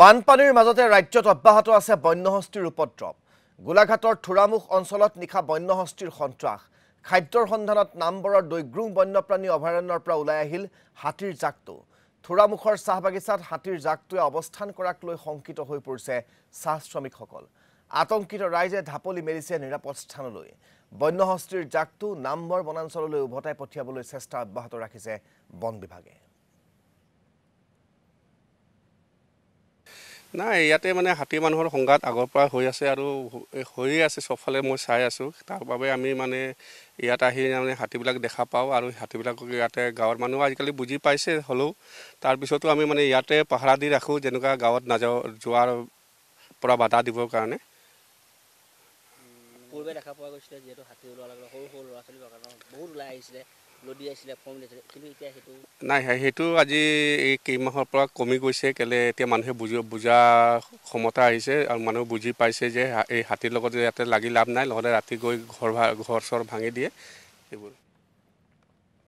বানপানীৰ মাজতে ৰাজ্যত অব্যাহত আছে বন্যহস্তীৰ উপদ্ৰৱ গোলাঘাটৰ থোৰামুখ অঞ্চলত নিশা বন্য বন্যহস্তীৰ সন্ত্ৰাস খাদ্যৰ সন্ধানত নামবৰৰ দৈগ্ৰুং বন্যপ্ৰাণী অভয়াৰণ্যৰ পৰা ওলাই আহিল হাতীৰ জাকটো থোৰামুখৰ চাহ বাগিচাত হাতীৰ জাকটোৱে অৱস্থান কৰাক লৈ শংকিত হৈ পৰিছে চাহ শ্ৰমিকসকল আতংকিত ৰাইজে ঢাপলি মেলিছে নিৰাপদ স্থানলৈ বন্যহস্তীৰ জাকটো নামবৰ বনাঞ্চললৈ উভতাই পঠিয়াবলৈ চেষ্টা অব্যাহত ৰাখিছে বন বিভাগে নাই ইয়াতে মানে হাতী মানুহৰ সংঘাত আগৰ পৰা হৈ আছে আৰু হৈয়ে আছে চবফালে মই চাই আছোঁ তাৰ বাবে আমি মানে ইয়াত আহি মানে হাতীবিলাক দেখা পাওঁ আৰু হাতীবিলাকক ইয়াতে গাঁৱৰ মানুহ আজিকালি বুজি পাইছে হ'লেও তাৰপিছতো আমি মানে ইয়াতে পাহাৰা দি ৰাখোঁ যেনেকুৱা গাঁৱত নাযাওঁ যোৱাৰ পৰা বাধা দিবৰ কাৰণে পূৰ্বে দেখা পোৱা গৈছিলে নাই সেইটো আজি এই কেইমাহৰ পৰা কমি গৈছে কেলে এতিয়া মানুহে বুজি বুজা ক্ষমতা আহিছে আৰু মানুহে বুজি পাইছে যে এই হাতীৰ লগত ইয়াতে লাগি লাভ নাই নহ'লে ৰাতি গৈ ঘৰ ঘৰ চৰ ভাঙি দিয়ে সেইবোৰ